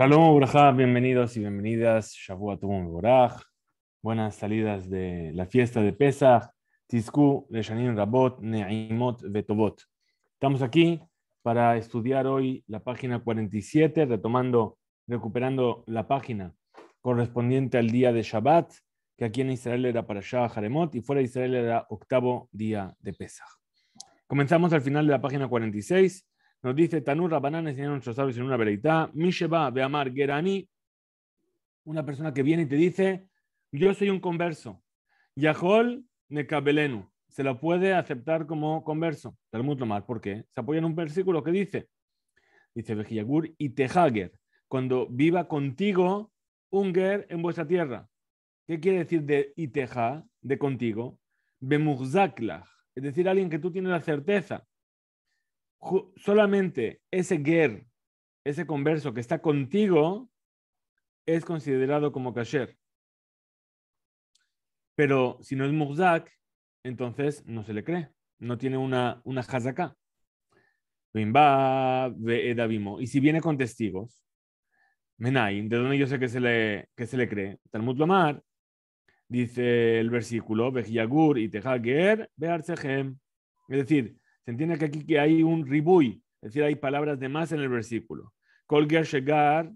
Shalom, bienvenidos y bienvenidas. Shavuatum Boraj. Buenas salidas de la fiesta de Pesach. Tizku, Leshanin Rabot, Neimot, Vetobot. Estamos aquí para estudiar hoy la página 47, retomando, recuperando la página correspondiente al día de Shabbat, que aquí en Israel era para Shabbat Haremot y fuera de Israel era octavo día de Pesach. Comenzamos al final de la página 46 nos dice Tanur señor enseñaron nuestros sabios en una veredicta. ve Amar Gerani, una persona que viene y te dice, yo soy un converso. Yahol Nekabelenu, se lo puede aceptar como converso. Talmud más ¿por qué? Se apoya en un versículo que dice, dice Vejiyagur y cuando viva contigo un ger en vuestra tierra. ¿Qué quiere decir de iteja, de contigo? Bemuzaklah, es decir, alguien que tú tienes la certeza solamente ese ger, ese converso que está contigo, es considerado como kasher. Pero si no es murzak, entonces no se le cree. No tiene una, una eh, Y si viene con testigos, menai ¿de dónde yo sé que se le, que se le cree? Talmud Lomar, dice el versículo, y Es decir, se entiende que aquí que hay un ribui, es decir, hay palabras de más en el versículo. kolger Shegar,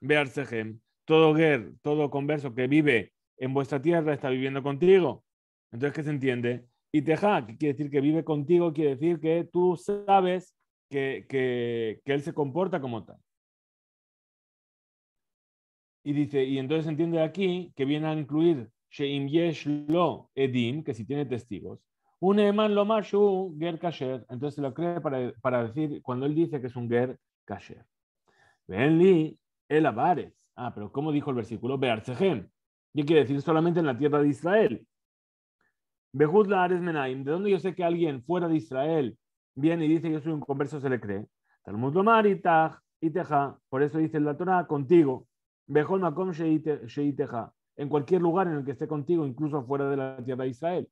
Bearsehem, todo ger, todo converso que vive en vuestra tierra está viviendo contigo. Entonces, ¿qué se entiende? Y teja, que quiere decir que vive contigo, quiere decir que tú sabes que, que, que él se comporta como tal. Y dice, y entonces se entiende aquí que viene a incluir Sheim Yesh Lo Edim, que si tiene testigos, un Eman lomashu, Ger Kasher. Entonces lo cree para, decir, cuando él dice que es un Ger Kasher. li El abares. Ah, pero ¿cómo dijo el versículo? Bearzehem. ¿Qué quiere decir? Solamente en la tierra de Israel. la Ares Menaim. ¿De dónde yo sé que alguien fuera de Israel viene y dice yo soy un converso? Se le cree. Talmud Lomar y Teja. Por eso dice la Torah contigo. Behol Makom Sheiteja. En cualquier lugar en el que esté contigo, incluso fuera de la tierra de Israel.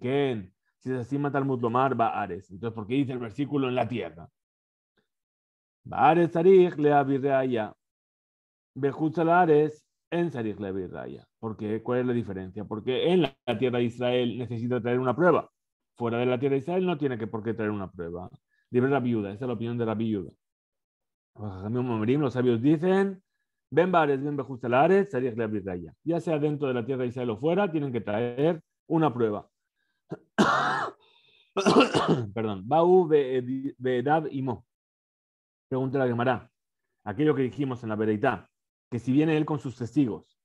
ken. Si es así, mata al mutlomar, va Ares. Entonces, ¿por qué dice el versículo en la tierra? Va Ares, Sarich, le Virreaya. Bejutza en Sarich, le Virreaya. ¿Por qué? ¿Cuál es la diferencia? Porque en la tierra de Israel necesita traer una prueba. Fuera de la tierra de Israel no tiene que por qué traer una prueba. Libre la viuda, esa es la opinión de la viuda. Los sabios dicen, Ven ven Ben Sarig, Sarich le Ya sea dentro de la tierra de Israel o fuera, tienen que traer una prueba. Perdón. Bau Edad e, y Mo. Pregunta la Gemara. Aquello que dijimos en la veredita que si viene él con sus testigos,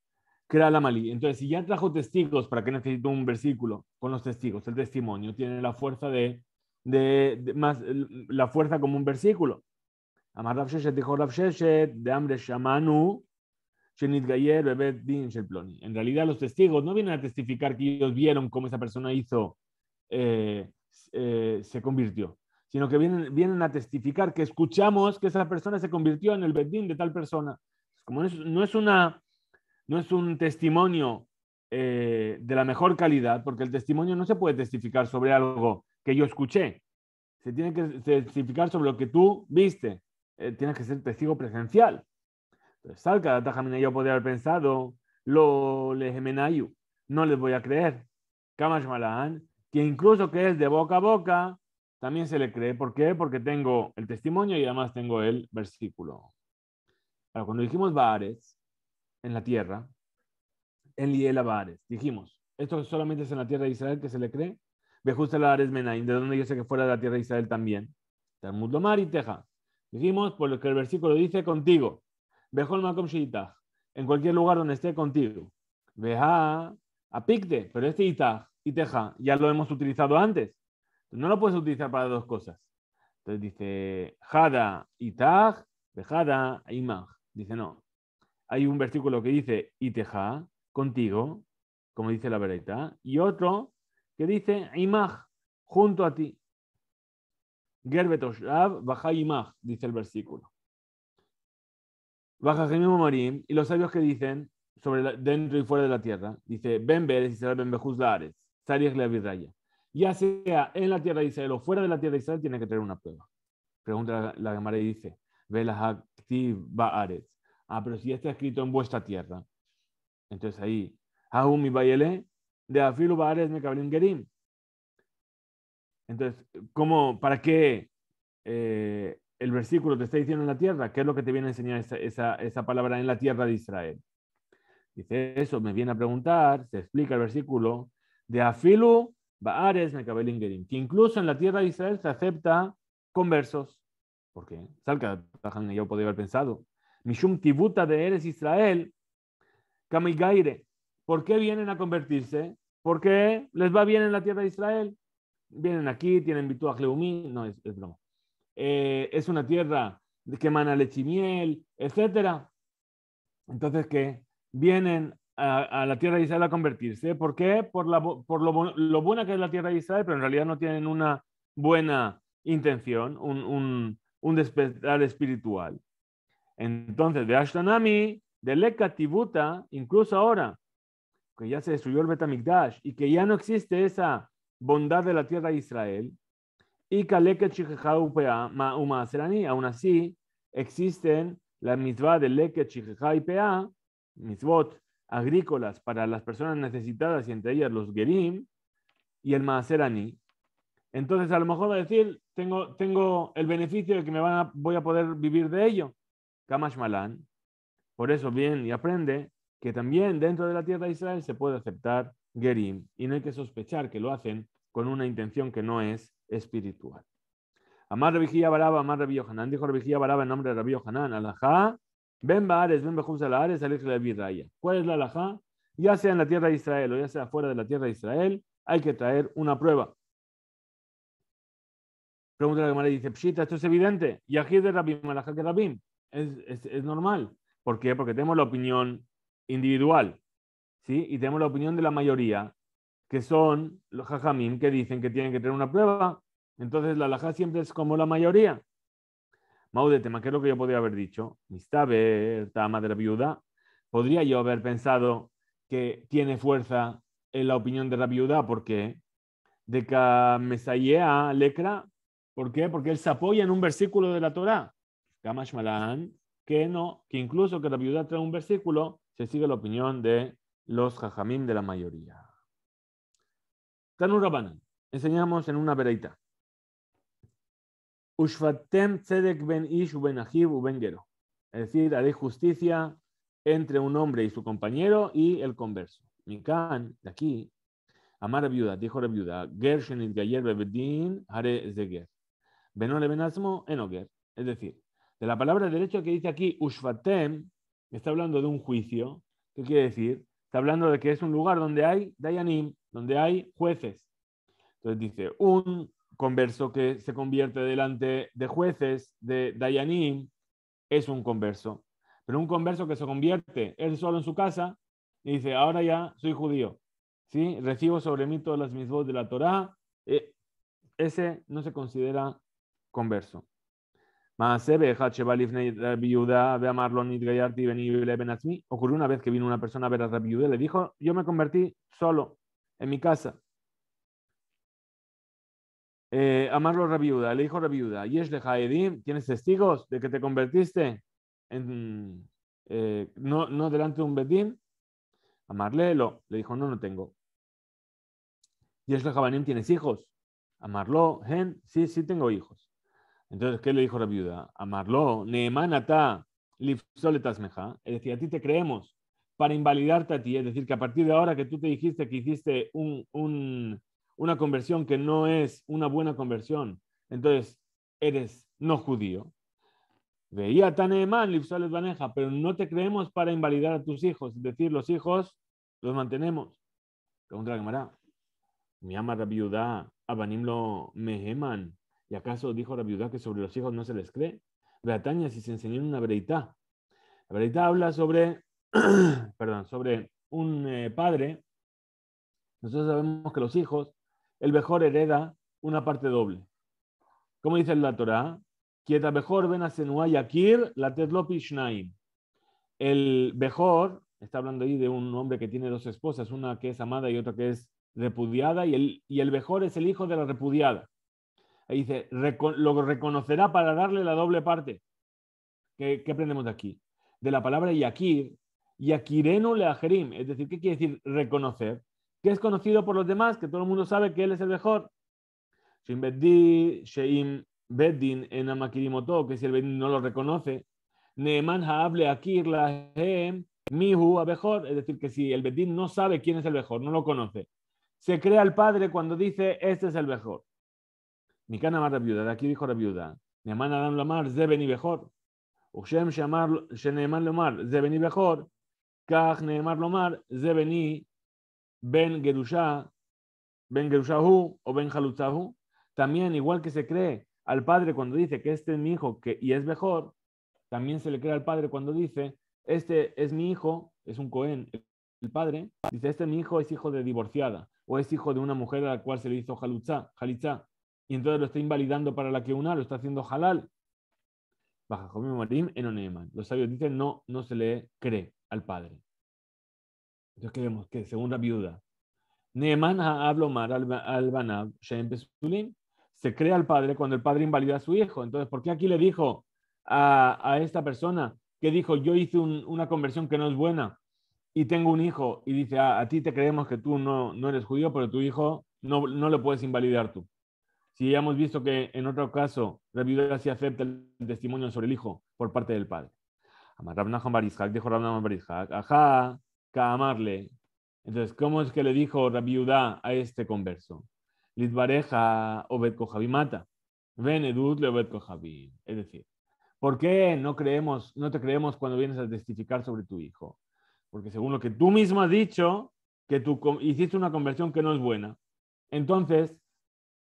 crea la malí. Entonces, si ya trajo testigos, ¿para qué necesito un versículo con los testigos? El testimonio tiene la fuerza de, de, más, la fuerza como un versículo. Amar Rav dijo de hambre shamanu en realidad los testigos no vienen a testificar que ellos vieron cómo esa persona hizo, eh, eh, se convirtió, sino que vienen, vienen a testificar que escuchamos que esa persona se convirtió en el Bedín de tal persona. Pues, como no es, una, no es un testimonio eh, de la mejor calidad, porque el testimonio no se puede testificar sobre algo que yo escuché. Se tiene que testificar sobre lo que tú viste. tienes que ser testigo presencial. Entonces, yo podría haber pensado, lo lejemenayu, no les voy a creer. Kamash que incluso que es de boca a boca, también se le cree. ¿Por qué? Porque tengo el testimonio y además tengo el versículo. cuando dijimos Bares, en la tierra, en Liela Bares, dijimos, esto solamente es en la tierra de Israel que se le cree. justo la de donde yo sé que fuera de la tierra de Israel también. Talmud Lomar y Teja. Dijimos, por lo que el versículo dice, contigo. Bejol Makom en cualquier lugar donde esté contigo. Veja a pero este itag y ya lo hemos utilizado antes. No lo puedes utilizar para dos cosas. Entonces dice Jada Itaj, Vejada Imag. Dice no. Hay un versículo que dice Iteja, contigo, como dice la vereta, y otro que dice Imag junto a ti. Gerbetoshab, Baja Imag, dice el versículo. Baja mismo Marín y los sabios que dicen sobre dentro y fuera de la tierra, dice Ben Beres será Ben Bejuzlares, Sarih Leavidraya. Ya sea en la tierra de Israel o fuera de la tierra de Israel, tiene que tener una prueba. Pregunta la, Gemara y dice: Velas Baaretz. Ah, pero si está escrito en vuestra tierra. Entonces ahí, mi Bayele, de Afilu me Mekabrim Gerim. Entonces, ¿cómo, ¿para qué eh, el versículo te está diciendo en la tierra, ¿qué es lo que te viene a enseñar esa, palabra en la tierra de Israel? Dice eso, me viene a preguntar, se explica el versículo, de Afilu Baares ingerim, que incluso en la tierra de Israel se acepta conversos. ¿Por qué? Salka, yo podría haber pensado. Mishum Tibuta de Eres Israel, Kamigaire. ¿Por qué vienen a convertirse? ¿Por qué les va bien en la tierra de Israel. Vienen aquí, tienen virtud a No, es, es broma. Eh, es una tierra que emana leche y miel, etc. Entonces, que vienen a, la tierra de Israel a convertirse. ¿Por qué? Por, lo, buena que es la tierra de Israel, pero en realidad no tienen una buena intención, un, un, despertar espiritual. Entonces, de Ashtanami, de Tibuta, incluso ahora, que ya se destruyó el Betamikdash y que ya no existe esa bondad de la tierra de Israel, y aún así, existen la mitzvah de leke y Pea, mitzvot agrícolas para las personas necesitadas y entre ellas los Gerim y el Maaserani. Entonces, a lo mejor va a decir, tengo, tengo el beneficio de que me van voy a poder vivir de ello. Kamash Malan. Por eso, bien, y aprende que también dentro de la tierra de Israel se puede aceptar Gerim y no hay que sospechar que lo hacen con una intención que no es espiritual. Amar vigía Baraba, Amar Rabbi Yohanan, dijo Rabijía Baraba en nombre de Rabbi Yohanan, Alajá, Ben Baares, Ben Bejuz Alares, Alej Raya. ¿Cuál es la Alajá? Ya sea en la tierra de Israel o ya sea fuera de la tierra de Israel, hay que traer una prueba. Pregunta la Gemara y dice, Pshita, esto es evidente. Y es de Rabim, Alajá que Rabim. Es, es, es, normal. ¿Por qué? Porque tenemos la opinión individual, ¿sí? Y tenemos la opinión de la mayoría, que son los jajamim que dicen que tienen que tener una prueba. Entonces la alajá siempre es como la mayoría. Maudetema, ¿qué es lo que yo podría haber dicho? Mistaber, tama de la viuda. Podría yo haber pensado que tiene fuerza en la opinión de la viuda, ¿por qué? De que Mesayea Lecra, ¿por qué? Porque él se apoya en un versículo de la Torah. kamashmalán que no, que incluso que la viuda trae un versículo, se sigue la opinión de los jajamim de la mayoría. Tanur Rabanan, enseñamos en una bereita. Ushvatem tzedek ben ish ben u ben gero. Es decir, haré justicia entre un hombre y su compañero y el converso. Mikan, de aquí, Amar a viuda, dijo la viuda, gershenit gayer bebedin hare zeger. Benole benazmo enoger. Es decir, de la palabra derecho que dice aquí, ushvatem, está hablando de un juicio. ¿Qué quiere decir? Está hablando de que es un lugar donde hay dayanim, donde hay jueces. Entonces dice, un converso que se convierte delante de jueces, de Dayanim, es un converso. Pero un converso que se convierte él solo en su casa y dice, ahora ya soy judío, ¿sí? recibo sobre mí todas las voces de la Torá, eh, ese no se considera converso. Ocurrió una vez que vino una persona a ver a Rabbi Yudá, le dijo, yo me convertí solo en mi casa. Eh, amarlo Rabiuda, le dijo Rabiuda, Yesh de ¿tienes testigos de que te convertiste en, eh, no, no, delante de un Bedín? Amarlelo, le dijo, no, no tengo. Yesh de ¿tienes hijos? Amarlo, Gen, sí, sí tengo hijos. Entonces, ¿qué le dijo Rabiuda? Amarlo, Neemanata, Lifsoletasmeja, es decir, a ti te creemos para invalidarte a ti. Es decir, que a partir de ahora que tú te dijiste que hiciste un, una conversión que no es una buena conversión, entonces eres no judío. Veía tan Lipsales Baneja, pero no te creemos para invalidar a tus hijos. Es decir, los hijos los mantenemos. Pregunta la Gemara. Mi ama Rabiudá, Abanim lo meheman. ¿Y acaso dijo Rabiudá que sobre los hijos no se les cree? Beataña, si se enseñó en una breita La veredita habla sobre perdón, sobre un eh, padre, nosotros sabemos que los hijos, el mejor hereda una parte doble. Como dice la Torah, Quieta mejor ven a la El mejor, está hablando ahí de un hombre que tiene dos esposas, una que es amada y otra que es repudiada, y el, y el mejor es el hijo de la repudiada. Ahí dice, lo reconocerá para darle la doble parte. ¿Qué, qué aprendemos de aquí? De la palabra yakir, y Leajerim. Es decir, ¿qué quiere decir reconocer? Que es conocido por los demás, que todo el mundo sabe que él es el mejor. Sheim Sheim Beddin en Amakirimoto, que si el Beddin no lo reconoce. Neeman Haable Akir Lahem Mihu mejor Es decir, que si el Beddin no sabe quién es el mejor, no lo conoce. Se crea el padre cuando dice, este es el mejor. Mikana Mar viuda, de aquí dijo la viuda. Neeman Adam Lamar, Zeben y Bejor. Ushem Shamar, Sheneeman Lamar, Zeben y Bejor ben ben o ben También, igual que se cree al padre cuando dice que este es mi hijo y es mejor, también se le cree al padre cuando dice, este es mi hijo, es un Cohen, el padre, dice, este es mi hijo es hijo de divorciada o es hijo de una mujer a la cual se le hizo jalutza, Halitza, y entonces lo está invalidando para la que una, lo está haciendo halal. Baja Marim, Los sabios dicen, no, no se le cree al padre. Entonces queremos que según la viuda, Neeman mal al-Banab se crea al padre cuando el padre invalida a su hijo. Entonces, ¿por qué aquí le dijo a, esta persona que dijo, yo hice una conversión que no es buena y tengo un hijo y dice, ah, a ti te creemos que tú no, eres judío, pero tu hijo no, no lo puedes invalidar tú? Si ya hemos visto que en otro caso la viuda sí acepta el testimonio sobre el hijo por parte del padre. Amar Barizhak, dijo ajá, amarle. Entonces, ¿cómo es que le dijo Rabiudá a este converso? bareja Obed le Obed Es decir, ¿por qué no, creemos, no te creemos cuando vienes a testificar sobre tu hijo? Porque según lo que tú mismo has dicho, que tú hiciste una conversión que no es buena. Entonces,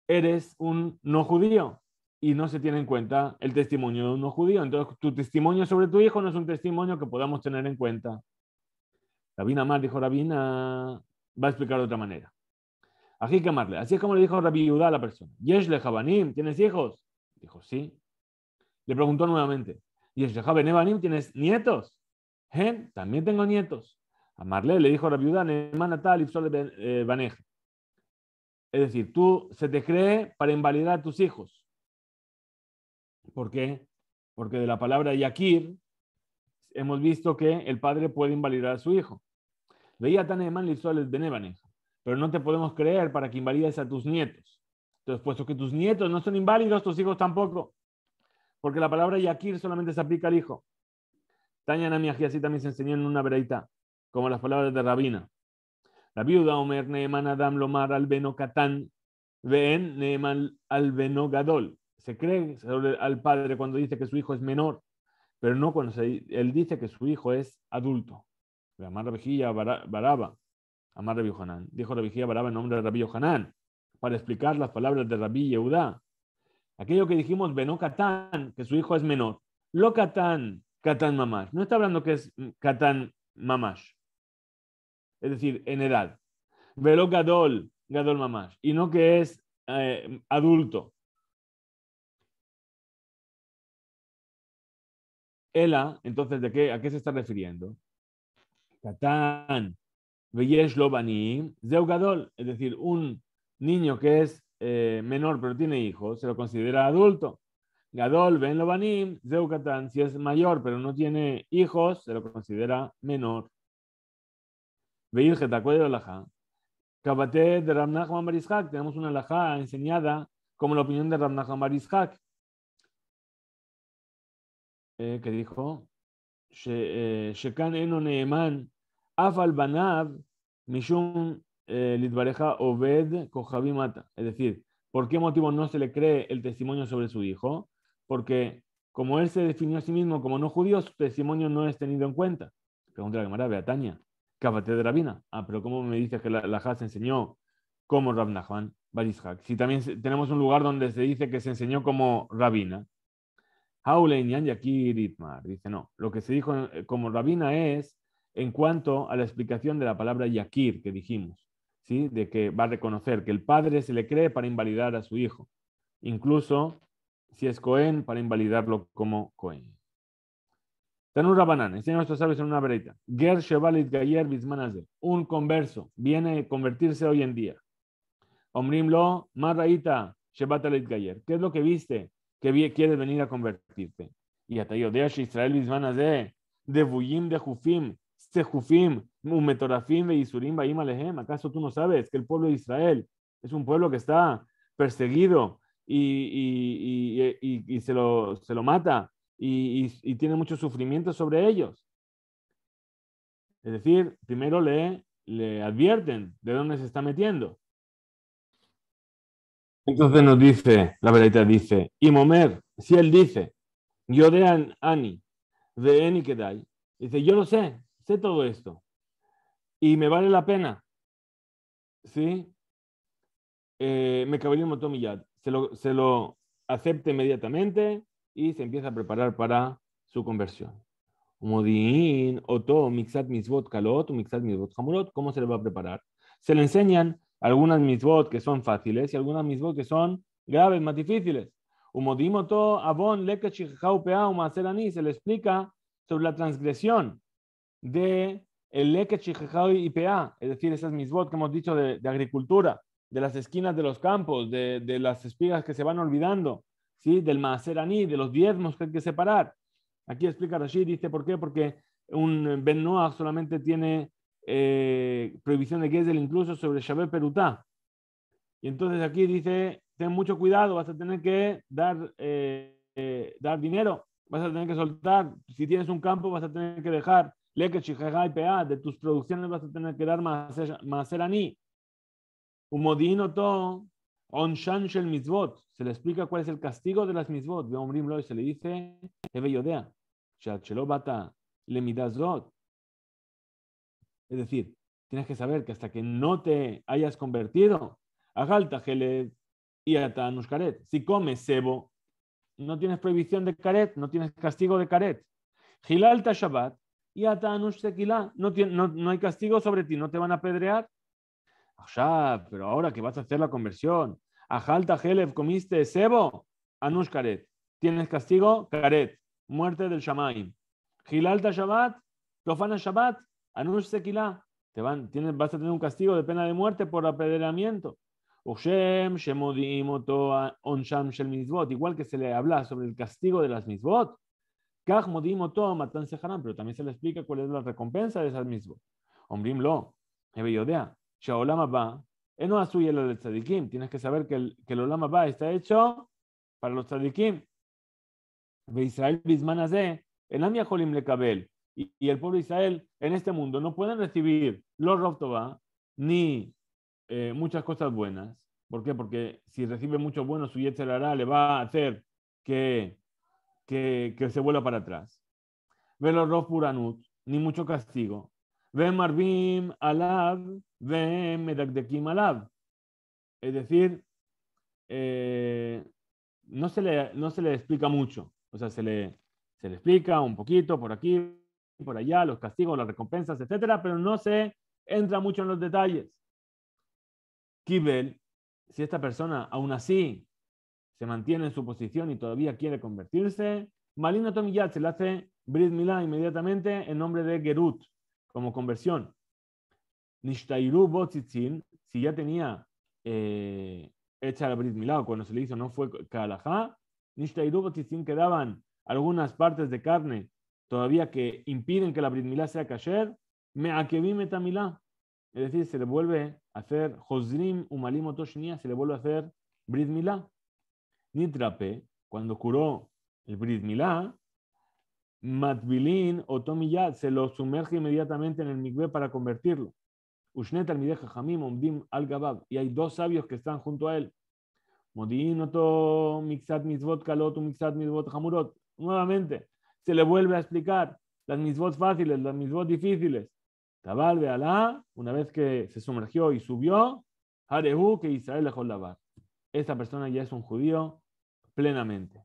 eres un no judío y no se tiene en cuenta el testimonio de uno judío. Entonces, tu testimonio sobre tu hijo no es un testimonio que podamos tener en cuenta. Rabina Mar dijo, Rabina va a explicar de otra manera. Así que amarle. Así es como le dijo Rabbi Yudá a la persona. Yeshle Jabanim, ¿tienes hijos? Dijo, sí. Le preguntó nuevamente. Yeshle ¿tienes nietos? también tengo nietos. A Amarle le dijo Rabbi Yudá, eh, Es decir, tú se te cree para invalidar a tus hijos ¿Por qué? Porque de la palabra Yakir hemos visto que el padre puede invalidar a su hijo. Veía tan el Benevanej, pero no te podemos creer para que invalides a tus nietos. Entonces, puesto que tus nietos no son inválidos, tus hijos tampoco. Porque la palabra Yakir solamente se aplica al hijo. Tanya Nami así también se enseñó en una breita como las palabras de Rabina. La viuda Omer Neeman Adam Lomar Albeno Katán Veen Neeman Albeno Gadol se cree al padre cuando dice que su hijo es menor, pero no cuando él dice que su hijo es adulto. Amar Rabijía Baraba, Amar Dijo Rabijía Baraba en nombre de Rabí para explicar las palabras de Rabí Yehuda. Aquello que dijimos, Benó Catán, que su hijo es menor. Lo Catán, Catán Mamash. No está hablando que es mm, Catán Mamash. Es decir, en edad. Velo Gadol, Gadol Mamash. Y no que es eh, adulto. Ela, entonces, ¿de ¿a qué se está refiriendo? Katán, Veyesh Lobanim, Zeugadol, es decir, un niño que es eh, menor pero tiene hijos, se lo considera adulto. Gadol, Ben Lobanim, si es mayor pero no tiene hijos, se lo considera menor. Veir Getacuedo Laja. Kabate de Ramnach Marishak, tenemos una laja enseñada como la opinión de Ramnach Marishak, eh, que dijo, eh, Shekan Eno Neeman, Afal Banav, eh, Obed Es decir, ¿por qué motivo no se le cree el testimonio sobre su hijo? Porque como él se definió a sí mismo como no judío, su testimonio no es tenido en cuenta. Pregunta la camarada de Rabina. Ah, pero ¿cómo me dices que la, Haz enseñó como Rab Si también tenemos un lugar donde se dice que se enseñó como Rabina, yan Yakir Itmar. Dice, no, lo que se dijo eh, como rabina es en cuanto a la explicación de la palabra yakir que dijimos, ¿sí? de que va a reconocer que el padre se le cree para invalidar a su hijo, incluso si es Cohen, para invalidarlo como Cohen. Tanur Rabanán, enseña nuestros sabios en una breita Ger Shevalit Gayer Bismanazer, un converso, viene a convertirse hoy en día. Omrimlo Marraita Shevalit Gayer, ¿qué es lo que viste? que quiere venir a convertirte. Y hasta yo, de Israel de Buyim de Jufim, Sejufim, Umetorafim, y Alehem. ¿Acaso tú no sabes que el pueblo de Israel es un pueblo que está perseguido y, y, y, y se, lo, se lo mata y, tiene mucho sufrimiento sobre ellos? Es decir, primero le, le advierten de dónde se está metiendo. Entonces nos dice, la verdad dice, y Momer, si él dice, yo de Ani, de Eni Kedai, dice, yo lo sé, sé todo esto, y me vale la pena, ¿sí? Eh, me caballo un se lo, se acepta inmediatamente y se empieza a preparar para su conversión. Modin, ¿cómo se le va a preparar? Se le enseñan algunas mitzvot que son fáciles y algunas mitzvot que son graves, más difíciles. Umodimoto avon se le explica sobre la transgresión de el y pea, es decir, esas mitzvot que hemos dicho de, agricultura, de las esquinas de los campos, de, las espigas que se van olvidando, ¿sí? del maacerani, de los diezmos que hay que separar. Aquí explica Rashid, dice, ¿por qué? Porque un Ben solamente tiene eh, prohibición de del incluso sobre Shabé Perutá. Y entonces aquí dice, ten mucho cuidado, vas a tener que dar, eh, eh, dar dinero, vas a tener que soltar, si tienes un campo vas a tener que dejar, de tus producciones vas a tener que dar un modino to, shel se le explica cuál es el castigo de las mitzvot, de un y se le dice, Eve Yodea, le Lemidazot, es decir, tienes que saber que hasta que no te hayas convertido, ajalta Gelev y anushkaret. Si comes sebo, no tienes prohibición de karet, no tienes castigo de karet. Gilalta shabbat y ata No, no hay castigo sobre ti, no te van a apedrear. pero ahora que vas a hacer la conversión, ajalta Gelev, comiste sebo, anushkaret. Tienes castigo, karet, muerte del shamaim. Gilalta shabbat, tofana shabbat, Anush Sequilá, te van, tienes, vas a tener un castigo de pena de muerte por apedreamiento. Shemodim, igual que se le habla sobre el castigo de las misbot. pero también se le explica cuál es la recompensa de esas misvot. Ombrim lo, Hebeyodea, Eno Asuy el Tzadikim. Tienes que saber que el, que el está hecho para los Tzadikim. Israel Bismanazé, Elam le Lekabel y, el pueblo de Israel en este mundo no pueden recibir los Rob ni eh, muchas cosas buenas. ¿Por qué? Porque si recibe mucho bueno, su Yetzer hará, le va a hacer que, que, se vuelva para atrás. Ve los Rof Puranut, ni mucho castigo. Ve Marvim Alab, ve Medakdekim Alab. Es decir, eh, no, se le, no se le explica mucho. O sea, se le, se le explica un poquito por aquí, por allá, los castigos, las recompensas, etcétera, pero no se entra mucho en los detalles. Kibel, si esta persona aún así se mantiene en su posición y todavía quiere convertirse, Malina Tomiyat se le hace Brit Milá inmediatamente en nombre de Gerut como conversión. Nishtairu si ya tenía eh, hecha la Brit Milá cuando se le hizo no fue Kalajá, Nishtairu quedaban algunas partes de carne todavía que impiden que la Brit Milá sea kasher, me akevim Es decir, se le vuelve a hacer Josrim Umalim se le vuelve a hacer Brit Milá. Nitrape, cuando curó el Brit Milá, Matbilin o se lo sumerge inmediatamente en el mikveh para convertirlo. Ushnet al al Y hay dos sabios que están junto a él. Modin oto mixat mitzvot kalot mixat mitzvot hamurot. Nuevamente, se le vuelve a explicar las voces fáciles, las voces difíciles. Tabal Alá, una vez que se sumergió y subió, Harehu que Israel dejó lavar. Esta persona ya es un judío plenamente.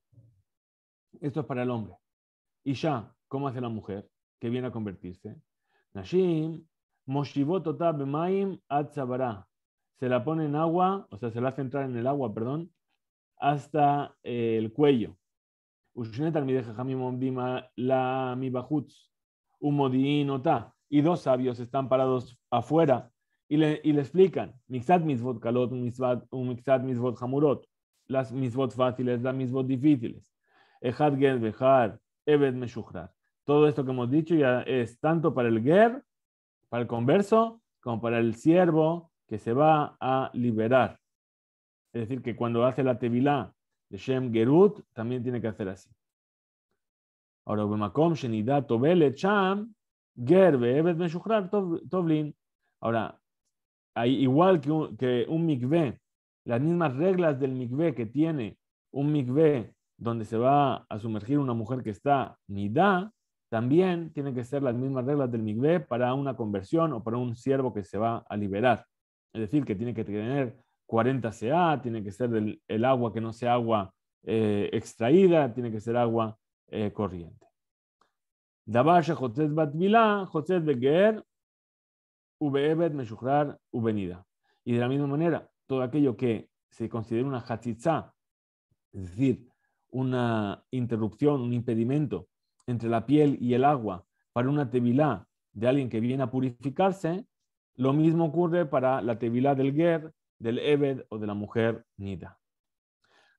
Esto es para el hombre. Y ya, ¿cómo hace la mujer que viene a convertirse? Nashim, Moshivot Bemaim Se la pone en agua, o sea, se la hace entrar en el agua, perdón, hasta eh, el cuello la mi un Y dos sabios están parados afuera y le, y le explican, mitzvot kalot, mitzvot hamurot, las mitzvot fáciles, las mitzvot difíciles. echad ger bejar, eved meshuchrar. Todo esto que hemos dicho ya es tanto para el ger, para el converso, como para el siervo que se va a liberar. Es decir, que cuando hace la tevilá de Shem Gerut, también tiene que hacer así. Ahora, Toblin. Ahora, hay, igual que un, que las mismas reglas del mikveh que tiene un mikveh donde se va a sumergir una mujer que está nidá, también tienen que ser las mismas reglas del mikveh para una conversión o para un siervo que se va a liberar. Es decir, que tiene que tener 40 CA, tiene que ser el agua que no sea agua eh, extraída, tiene que ser agua eh, corriente. Dabasha Batvila, Beger, Y de la misma manera, todo aquello que se considera una Hatzitzá, es decir, una interrupción, un impedimento entre la piel y el agua para una tevilá de alguien que viene a purificarse, lo mismo ocurre para la tevilá del Ger, del Ebed o de la mujer Nida.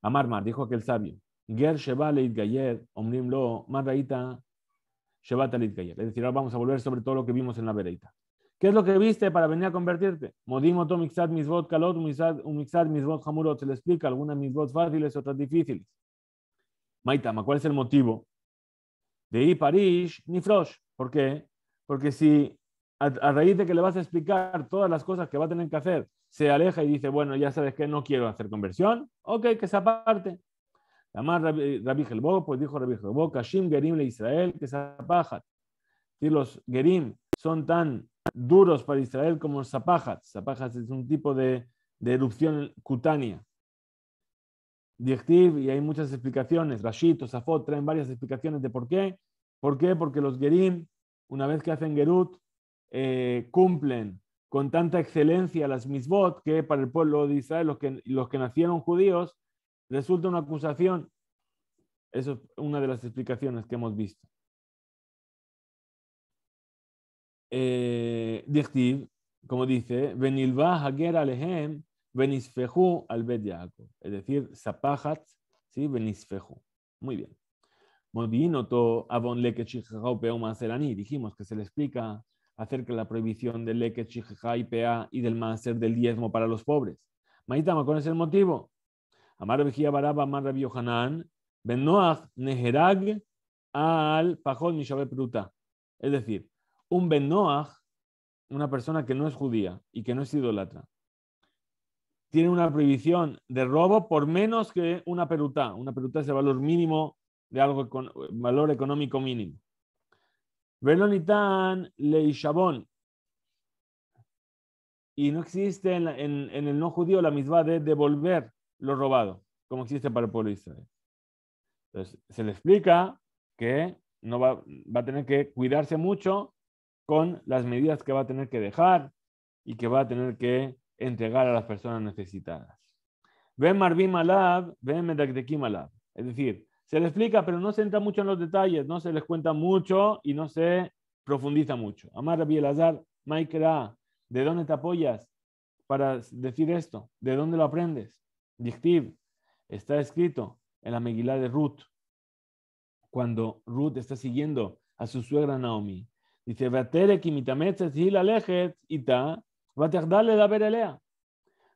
Amar Mar, dijo aquel sabio, Ger Es decir, ahora vamos a volver sobre todo lo que vimos en la vereita. ¿Qué es lo que viste para venir a convertirte? Modimo to mixad misbot kalot, mixad misbot hamurot. Se le explica algunas misbot fáciles, otras difíciles. Maitama, ¿cuál es el motivo? De ir Parish ni Frosh. ¿Por qué? Porque si a, raíz de que le vas a explicar todas las cosas que va a tener que hacer se aleja y dice, bueno, ya sabes que no quiero hacer conversión, ok, que se aparte. Además, Rabbi eh, Helbo, pues dijo Rabbi Helbo, Kashim Gerim Israel, que se apajat. Si los Gerim son tan duros para Israel como zapajat, zapajat es un tipo de, erupción cutánea. Dichtiv, y hay muchas explicaciones, Rashid, Safot traen varias explicaciones de por qué. ¿Por qué? Porque los Gerim, una vez que hacen Gerut, eh, cumplen con tanta excelencia las misbot que para el pueblo de Israel, los que, nacieron judíos, resulta una acusación. Eso es una de las explicaciones que hemos visto. Eh, como dice, Benilva Hager Alehem, Benisfehu al Bet es decir, Zapajat, ¿sí? Benisfehu. Muy bien. Avon Dijimos que se le explica acerca que la prohibición del leket y del máster del diezmo para los pobres. Maitama, ¿cuál es el motivo? Amar Baraba, Amar Neherag al Pajol Es decir, un Ben una persona que no es judía y que no es idolatra, tiene una prohibición de robo por menos que una peruta. Una peruta es el valor mínimo de algo valor económico mínimo. Velonitan leishabón. Y no existe en, el no judío la misma de devolver lo robado, como existe para el pueblo israelí. Entonces, se le explica que no va, a tener que cuidarse mucho con las medidas que va a tener que dejar y que va a tener que entregar a las personas necesitadas. Ve Marvim Alab, ve Medakdekim Es decir, se le explica, pero no se entra mucho en los detalles, no se les cuenta mucho y no se profundiza mucho. Amar Bielazar, Maikera, ¿de dónde te apoyas para decir esto? ¿De dónde lo aprendes? Dictiv, está escrito en la Megilá de Ruth, cuando Ruth está siguiendo a su suegra Naomi. Dice,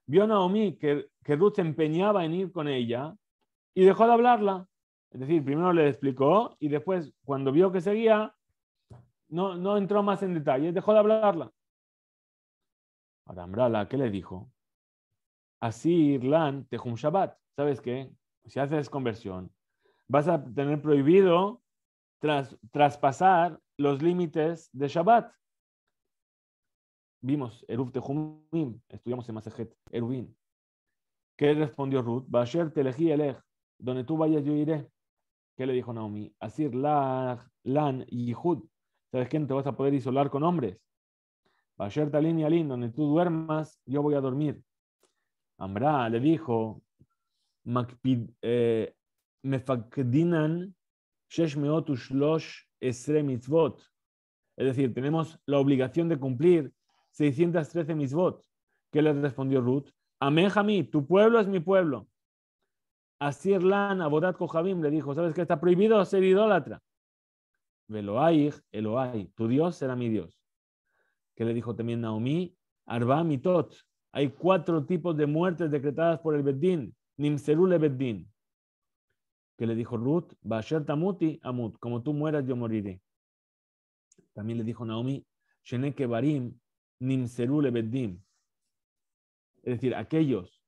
Vio Naomi que, que Ruth se empeñaba en ir con ella y dejó de hablarla. Es decir, primero le explicó y después, cuando vio que seguía, no, no entró más en detalle, dejó de hablarla. Ahora, ¿qué le dijo? Así, Irlan, Tejum Shabbat. ¿Sabes qué? Si haces conversión, vas a tener prohibido traspasar los límites de Shabbat. Vimos Eruf estudiamos en Masejet, Eruvin. ¿Qué respondió Ruth? Basher elegí Elej, donde tú vayas yo iré. ¿Qué le dijo Naomi? Asir lan yihud. ¿Sabes quién te vas a poder isolar con hombres. Bayer talin y alin, donde tú duermas, yo voy a dormir. Amra le dijo, eh, mefakdinan shesh meotushlosh mitzvot. Es decir, tenemos la obligación de cumplir 613 mitzvot. ¿Qué le respondió Ruth? Amén, tu pueblo es mi pueblo. Asir Lan Abodat Kohabim le dijo, ¿sabes que Está prohibido ser idólatra. Veloaij, Eloai, tu Dios será mi Dios. Que le dijo también Naomi, Arba Mitot. Hay cuatro tipos de muertes decretadas por el Beddin, Nimserule Beddin. Que le dijo Ruth, Basher Tamuti Amut, como tú mueras yo moriré. También le dijo Naomi, Sheneke Barim Nimserule Beddin. Es decir, aquellos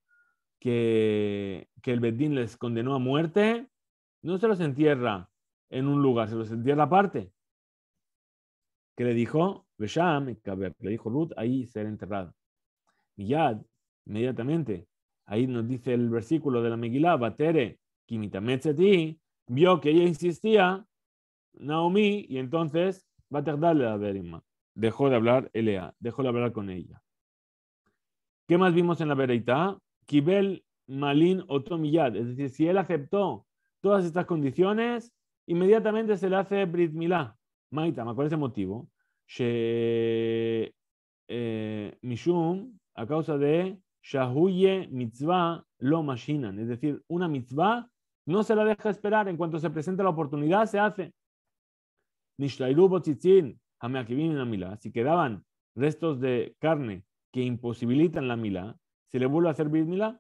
que, que el Bedín les condenó a muerte, no se los entierra en un lugar, se los entierra aparte. ¿Qué le dijo, Besham, le dijo Ruth, ahí será enterrado. ya, inmediatamente, ahí nos dice el versículo de la Megilá, Batere, vio que ella insistía, Naomi, y entonces, va a la Berima. Dejó de hablar Elea, dejó de hablar con ella. ¿Qué más vimos en la Bereitá? Kibel Malin Otomiyad. Es decir, si él aceptó todas estas condiciones, inmediatamente se le hace Brit Milá. Maitama, ¿cuál es el motivo? She, eh, mishum, a causa de Shahuye mitzvah lo machinan. Es decir, una mitzvah no se la deja esperar. En cuanto se presenta la oportunidad, se hace. Si quedaban restos de carne que imposibilitan la milá si le vuelve a servir mila,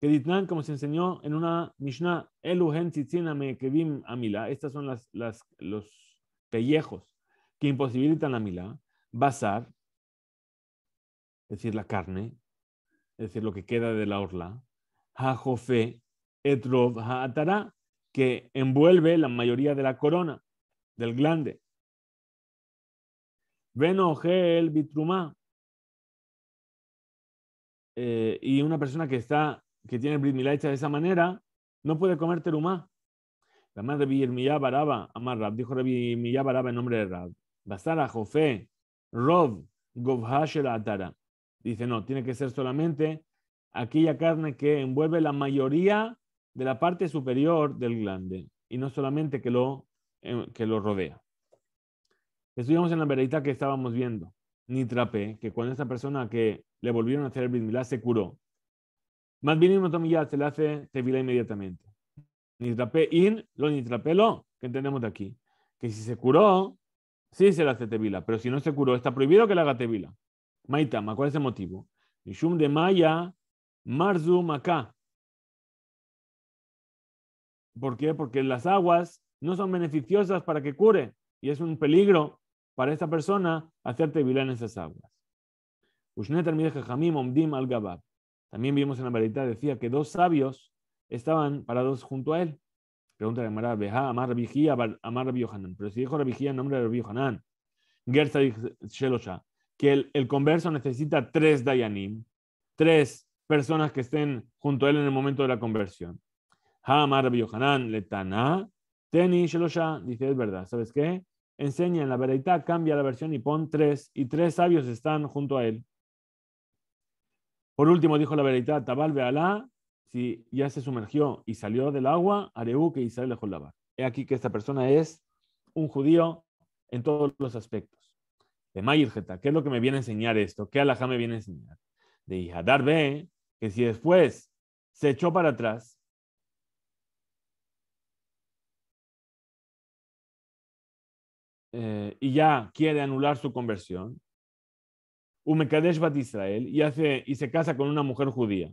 que Ditnan, como se enseñó en una Mishnah, Eluhen Mekevim amila. estas son los pellejos que imposibilitan a mila, Basar. es decir, la carne, es decir, lo que queda de la orla, Etrov, que envuelve la mayoría de la corona, del glande. el vitrumá. Eh, y una persona que está que tiene Brit de esa manera, no puede comer terumá. La madre de Baraba, Amar dijo Rabbi Baraba en nombre de Rab. Basara, Jofé, Rob, Govhashel Atara. Dice, no, tiene que ser solamente aquella carne que envuelve la mayoría de la parte superior del glande y no solamente que lo, eh, que lo rodea. Estuvimos en la veredita que estábamos viendo nitrape, que cuando esa persona que le volvieron a hacer el se curó, más bien tomillá se le hace tevila inmediatamente. Nitrape in, lo ni lo, que entendemos de aquí. Que si se curó, sí se le hace tevila, pero si no se curó, está prohibido que le haga tevila. Maitama, ¿cuál es el motivo? Nishum de Maya, Marzu Maká. ¿Por qué? Porque las aguas no son beneficiosas para que cure y es un peligro para esta persona hacerte tevilá en esas aguas. al También vimos en la varita, decía que dos sabios estaban parados junto a él. Pregunta de Amara, Beja, Amar Rabijía, Amar Pero si dijo Rabijía en nombre de Rabbi Yohanan, Gerza Shelosha, que el, converso necesita tres Dayanim, tres personas que estén junto a él en el momento de la conversión. Ha Amar Rabbi Letana, Teni Shelosha, dice, es verdad, ¿sabes qué? enseña en la veredita cambia la versión y pon tres, y tres sabios están junto a él. Por último, dijo la veredita Tabal Bealá, si ya se sumergió y salió del agua, areú que Israel dejó lavar. He aquí que esta persona es un judío en todos los aspectos. De Mayirjeta, ¿qué es lo que me viene a enseñar esto? ¿Qué alajá me viene a enseñar? De hija ve que si después se echó para atrás, Eh, y ya quiere anular su conversión, Umekadesh bat Israel y, hace, y se casa con una mujer judía.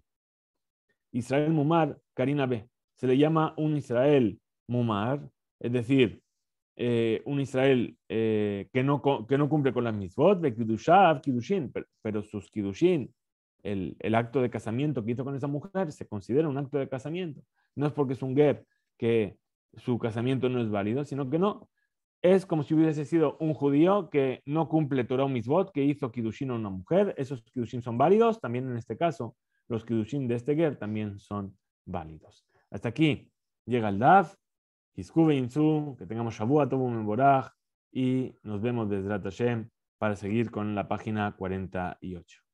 Israel Mumar, Karina B. Se le llama un Israel Mumar, es decir, eh, un Israel eh, que, no, que no cumple con las mitzvot de Kidushav, Kidushin, pero, sus Kidushin, el, el, acto de casamiento que hizo con esa mujer, se considera un acto de casamiento. No es porque es un Ger que su casamiento no es válido, sino que no, es como si hubiese sido un judío que no cumple Torah Misbot, que hizo Kidushin a una mujer. Esos Kidushin son válidos. También en este caso, los Kidushin de este Ger también son válidos. Hasta aquí llega el DAF. Insu, que tengamos Shabu Tobu Memboraj. Y nos vemos desde Ratashem para seguir con la página 48.